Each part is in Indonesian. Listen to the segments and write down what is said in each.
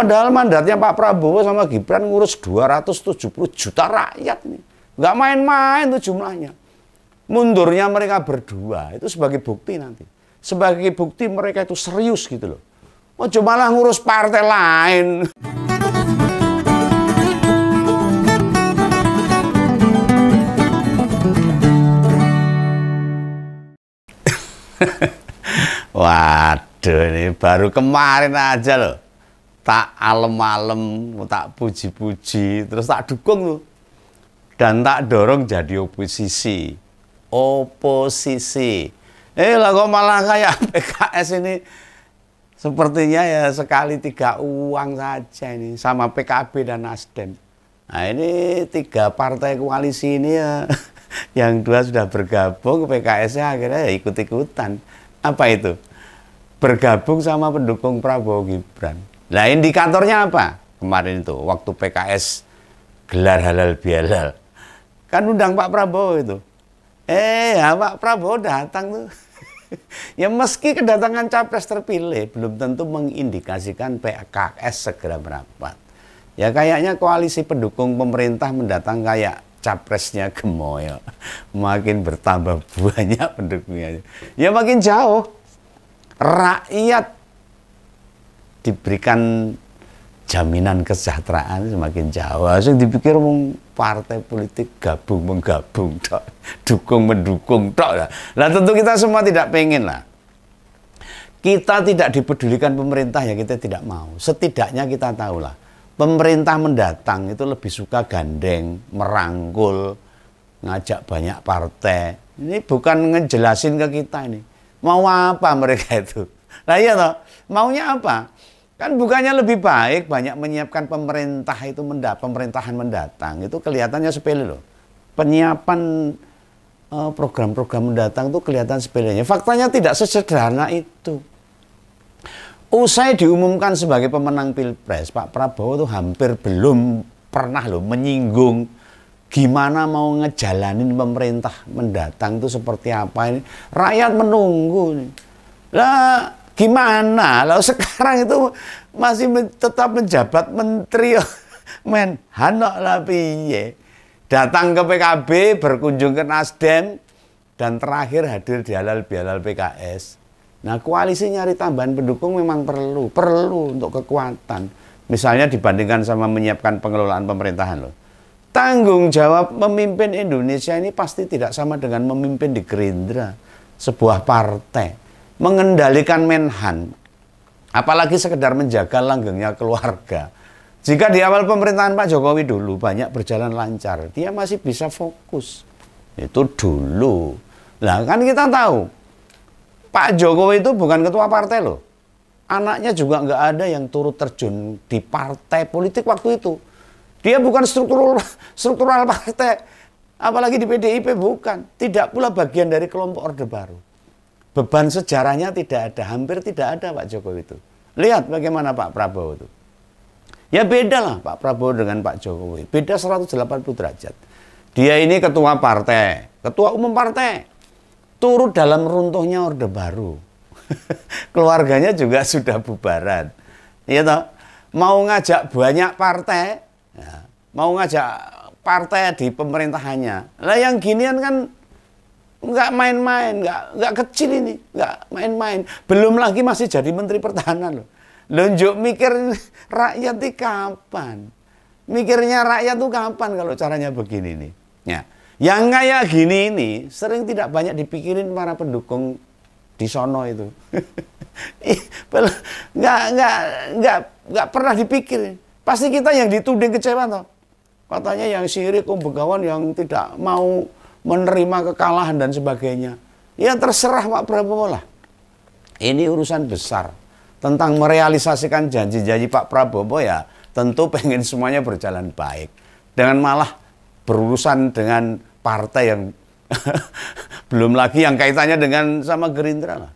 Padahal mandatnya Pak Prabowo sama Gibran ngurus 270 juta rakyat nih. Nggak main-main tuh jumlahnya. Mundurnya mereka berdua itu sebagai bukti nanti. Sebagai bukti mereka itu serius gitu loh. Oh cuma lah ngurus partai lain. Waduh ini baru kemarin aja loh tak alem-alem, tak puji-puji, terus tak dukung tuh. Dan tak dorong jadi oposisi. Oposisi. Eh lah kok malah kayak PKS ini sepertinya ya sekali tiga uang saja ini sama PKB dan Nasdem. Nah ini tiga partai koalisi ini ya yang dua sudah bergabung PKS-nya akhirnya ya ikut-ikutan. Apa itu? Bergabung sama pendukung Prabowo Gibran. Nah indikatornya apa? Kemarin itu waktu PKS gelar halal bihalal. Kan undang Pak Prabowo itu. Eh ya Pak Prabowo datang tuh. ya meski kedatangan capres terpilih belum tentu mengindikasikan PKS segera merapat. Ya kayaknya koalisi pendukung pemerintah mendatang kayak capresnya gemoyo. Makin bertambah banyak pendukungnya. Ya makin jauh. Rakyat diberikan jaminan kesejahteraan semakin jauh. Saya dipikir mung partai politik gabung menggabung tok, dukung mendukung tok lah. Nah tentu kita semua tidak pengen lah. Kita tidak dipedulikan pemerintah ya kita tidak mau. Setidaknya kita tahulah pemerintah mendatang itu lebih suka gandeng, merangkul, ngajak banyak partai. Ini bukan ngejelasin ke kita ini. Mau apa mereka itu? Nah iya toh, maunya apa? Kan bukannya lebih baik banyak menyiapkan pemerintah itu mendat pemerintahan mendatang itu kelihatannya sepele loh. Penyiapan eh, program-program uh, mendatang itu kelihatan sepelenya. Faktanya tidak sesederhana itu. Usai diumumkan sebagai pemenang Pilpres, Pak Prabowo itu hampir belum pernah loh menyinggung gimana mau ngejalanin pemerintah mendatang itu seperti apa ini rakyat menunggu nih. lah gimana? Lalu sekarang itu masih men tetap menjabat menteri men hanok piye. Datang ke PKB, berkunjung ke Nasdem, dan terakhir hadir di halal bihalal PKS. Nah koalisi nyari tambahan pendukung memang perlu, perlu untuk kekuatan. Misalnya dibandingkan sama menyiapkan pengelolaan pemerintahan loh. Tanggung jawab memimpin Indonesia ini pasti tidak sama dengan memimpin di Gerindra, sebuah partai mengendalikan Menhan, apalagi sekedar menjaga langgengnya keluarga. Jika di awal pemerintahan Pak Jokowi dulu banyak berjalan lancar, dia masih bisa fokus. Itu dulu. lah kan kita tahu, Pak Jokowi itu bukan ketua partai loh. Anaknya juga nggak ada yang turut terjun di partai politik waktu itu. Dia bukan struktural, struktural partai, apalagi di PDIP bukan. Tidak pula bagian dari kelompok Orde Baru. Beban sejarahnya tidak ada, hampir tidak ada Pak Jokowi itu. Lihat bagaimana Pak Prabowo itu. Ya beda lah Pak Prabowo dengan Pak Jokowi. Beda 180 derajat. Dia ini ketua partai, ketua umum partai. Turut dalam runtuhnya Orde Baru. Keluarganya juga sudah bubaran. Iya toh? Mau ngajak banyak partai, ya. mau ngajak partai di pemerintahannya. Lah yang ginian kan nggak main-main, nggak nggak kecil ini, nggak main-main. Belum lagi masih jadi Menteri Pertahanan loh. Lonjok mikir rakyat di kapan? Mikirnya rakyat tuh kapan kalau caranya begini nih? Ya. Yang kayak gini ini sering tidak banyak dipikirin para pendukung di sono itu. nggak nggak nggak nggak pernah dipikir. Pasti kita yang dituding kecewa toh. Katanya yang sirik, um, begawan, yang tidak mau menerima kekalahan dan sebagainya. Ya terserah Pak Prabowo lah. Ini urusan besar. Tentang merealisasikan janji-janji Pak Prabowo ya tentu pengen semuanya berjalan baik. Dengan malah berurusan dengan partai yang belum lagi yang kaitannya dengan sama Gerindra lah.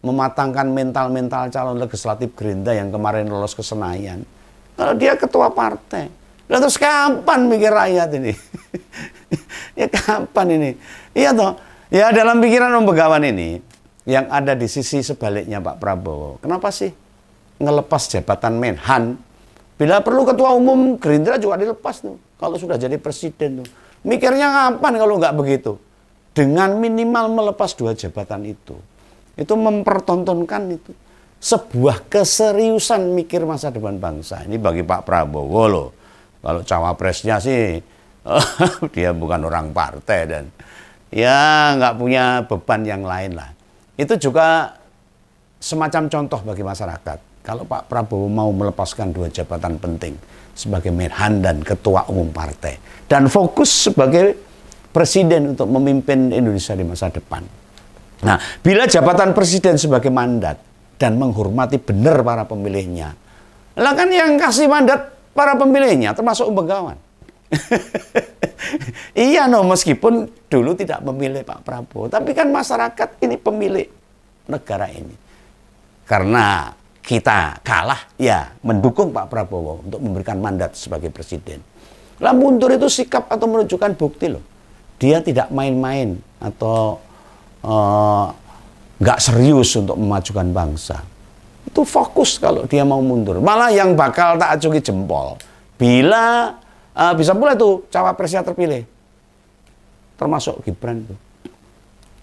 Mematangkan mental-mental calon legislatif Gerindra yang kemarin lolos ke Senayan. Kalau dia ketua partai, Lalu terus kapan mikir rakyat ini? ya kapan ini? Iya toh. Ya dalam pikiran Om Begawan ini yang ada di sisi sebaliknya Pak Prabowo. Kenapa sih ngelepas jabatan Menhan? Bila perlu ketua umum Gerindra juga dilepas tuh. Kalau sudah jadi presiden tuh. Mikirnya kapan kalau nggak begitu? Dengan minimal melepas dua jabatan itu. Itu mempertontonkan itu sebuah keseriusan mikir masa depan bangsa. Ini bagi Pak Prabowo loh. Kalau cawapresnya sih dia bukan orang partai dan ya nggak punya beban yang lain lah. Itu juga semacam contoh bagi masyarakat. Kalau Pak Prabowo mau melepaskan dua jabatan penting sebagai Menhan dan Ketua Umum Partai dan fokus sebagai Presiden untuk memimpin Indonesia di masa depan. Nah, bila jabatan Presiden sebagai mandat dan menghormati benar para pemilihnya, lah kan yang kasih mandat para pemilihnya termasuk Begawan. iya no, meskipun dulu tidak memilih Pak Prabowo, tapi kan masyarakat ini pemilik negara ini. Karena kita kalah, ya mendukung Pak Prabowo untuk memberikan mandat sebagai presiden. Lah mundur itu sikap atau menunjukkan bukti loh. Dia tidak main-main atau eh, nggak uh, serius untuk memajukan bangsa. Itu fokus kalau dia mau mundur. Malah yang bakal tak acungi jempol. Bila uh, bisa pula itu cawapresnya terpilih. Termasuk Gibran itu.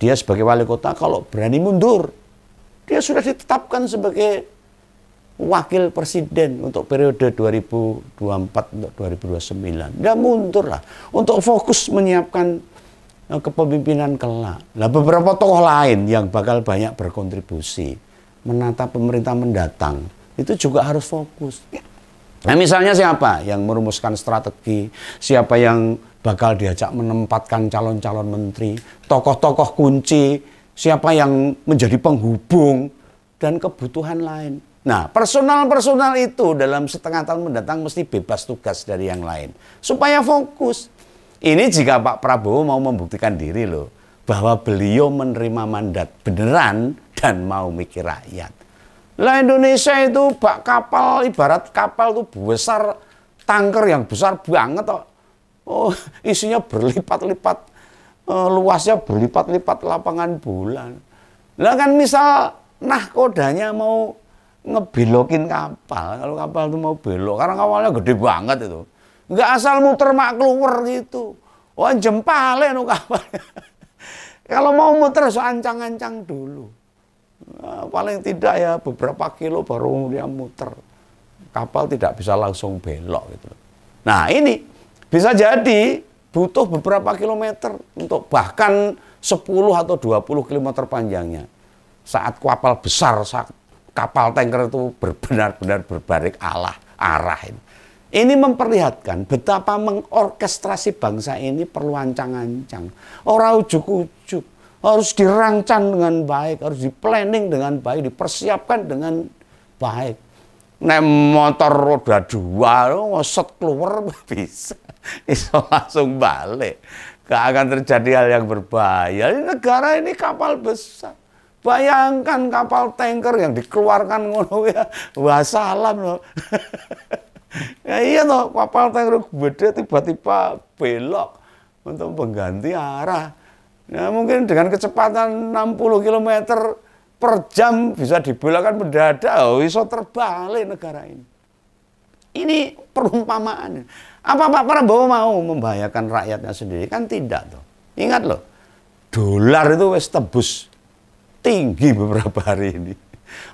Dia sebagai wali kota kalau berani mundur. Dia sudah ditetapkan sebagai wakil presiden untuk periode 2024 untuk 2029. Dia mundur lah untuk fokus menyiapkan eh, kepemimpinan kelak. Nah, beberapa tokoh lain yang bakal banyak berkontribusi menata pemerintah mendatang itu juga harus fokus. Ya. Nah, misalnya siapa yang merumuskan strategi, siapa yang bakal diajak menempatkan calon-calon menteri, tokoh-tokoh kunci, siapa yang menjadi penghubung dan kebutuhan lain. Nah, personal-personal itu dalam setengah tahun mendatang mesti bebas tugas dari yang lain supaya fokus. Ini jika Pak Prabowo mau membuktikan diri loh bahwa beliau menerima mandat beneran dan mau mikir rakyat. Lah Indonesia itu bak kapal, ibarat kapal tuh besar, tanker yang besar banget kok. Oh, isinya berlipat-lipat, eh, luasnya berlipat-lipat lapangan bulan. Lah kan misal nahkodanya mau ngebelokin kapal, kalau kapal itu mau belok, karena kapalnya gede banget itu. Nggak asal muter mak keluar gitu. Wah oh, jempale nu kapal. Kalau mau muter so ancang-ancang dulu. Eh, paling tidak ya beberapa kilo baru dia muter. Kapal tidak bisa langsung belok gitu Nah, ini bisa jadi butuh beberapa kilometer untuk bahkan 10 atau 20 kilometer panjangnya. Saat kapal besar, saat kapal tanker itu benar-benar berbalik Allah, arah ini. Ini memperlihatkan betapa mengorkestrasi bangsa ini perlu ancang-ancang. Orang ujuk harus dirancang dengan baik, harus diplanning dengan baik, dipersiapkan dengan baik. Nek motor roda dua, ngosot oh, keluar bisa. Iso langsung balik. Gak akan terjadi hal yang berbahaya. Ini negara ini kapal besar. Bayangkan kapal tanker yang dikeluarkan ngono ya. Wah salam loh. ya iya toh, kapal tanker gede tiba-tiba belok untuk mengganti arah. Ya, mungkin dengan kecepatan 60 km per jam bisa dibelokkan mendadak, oh, iso terbalik negara ini. Ini perumpamaan. Apa Pak Prabowo mau membahayakan rakyatnya sendiri? Kan tidak tuh. Ingat loh, dolar itu wis tebus tinggi beberapa hari ini.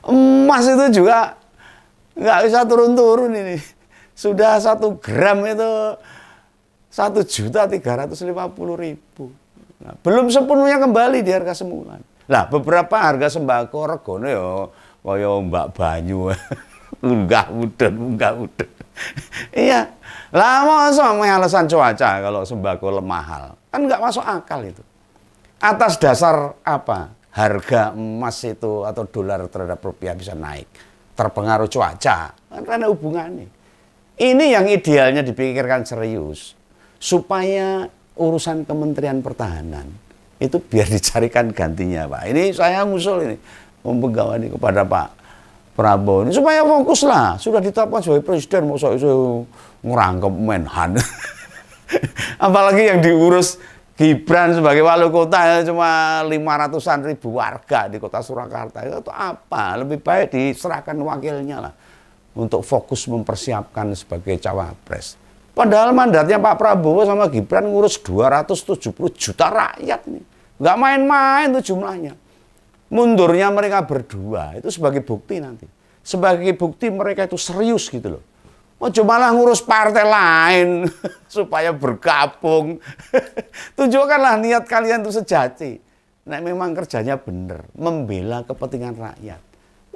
Emas itu juga nggak bisa turun-turun ini. Sudah satu gram itu satu juta tiga ratus lima puluh ribu. Nah, belum sepenuhnya kembali di harga semula. Nah, beberapa harga sembako regane ya kaya Mbak Banyu. Unggah udan, unggah udan. iya. Lah masa alasan cuaca kalau sembako mahal? Kan nggak masuk akal itu. Atas dasar apa? Harga emas itu atau dolar terhadap rupiah bisa naik. Terpengaruh cuaca. karena ada hubungannya. Ini yang idealnya dipikirkan serius. Supaya urusan Kementerian Pertahanan itu biar dicarikan gantinya Pak. Ini saya ngusul ini ini kepada Pak Prabowo ini supaya fokus lah. Sudah ditetapkan sebagai presiden mau so itu ngerangkep Menhan. Apalagi yang diurus Gibran sebagai wali kota ya, cuma 500-an ribu warga di kota Surakarta itu apa? Lebih baik diserahkan wakilnya lah untuk fokus mempersiapkan sebagai cawapres. Padahal mandatnya Pak Prabowo sama Gibran ngurus 270 juta rakyat nih. Nggak main-main tuh jumlahnya. Mundurnya mereka berdua itu sebagai bukti nanti. Sebagai bukti mereka itu serius gitu loh. Mau oh, cuma lah ngurus partai lain supaya bergabung. Tunjukkanlah niat kalian itu sejati. Nah memang kerjanya benar, membela kepentingan rakyat.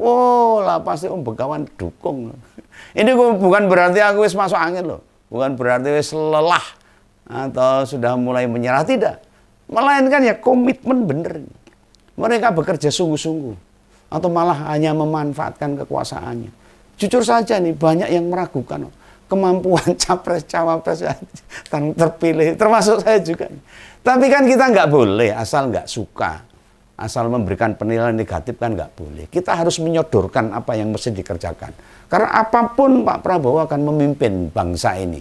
Wow lah pasti Om begawan dukung. Ini bukan berarti aku wis masuk angin loh. Bukan berarti wis lelah atau sudah mulai menyerah tidak. Melainkan ya komitmen bener. Mereka bekerja sungguh-sungguh atau malah hanya memanfaatkan kekuasaannya. Jujur saja nih banyak yang meragukan kemampuan capres cawapres yang terpilih termasuk saya juga. Tapi kan kita nggak boleh asal nggak suka asal memberikan penilaian negatif kan nggak boleh. Kita harus menyodorkan apa yang mesti dikerjakan. Karena apapun Pak Prabowo akan memimpin bangsa ini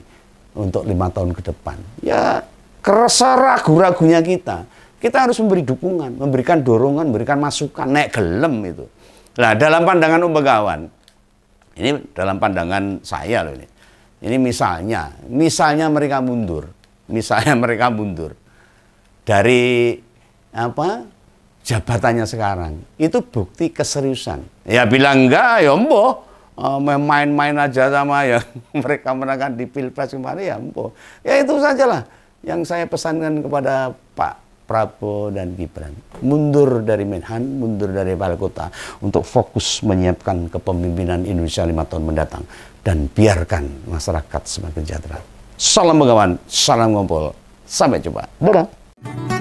untuk lima tahun ke depan. Ya kerasa ragu-ragunya kita. Kita harus memberi dukungan, memberikan dorongan, memberikan masukan, naik gelem itu. Nah dalam pandangan umpagawan, ini dalam pandangan saya loh ini. Ini misalnya, misalnya mereka mundur, misalnya mereka mundur dari apa jabatannya sekarang itu bukti keseriusan ya bilang enggak ya mbo eh, main-main aja sama ya mereka menangkan di pilpres kemarin ya mbo ya itu sajalah yang saya pesankan kepada Pak Prabowo dan Gibran mundur dari Menhan, mundur dari balai kota untuk fokus menyiapkan kepemimpinan Indonesia lima tahun mendatang dan biarkan masyarakat semakin sejahtera. Salam Begawan, salam ngumpul, sampai jumpa. Dadah.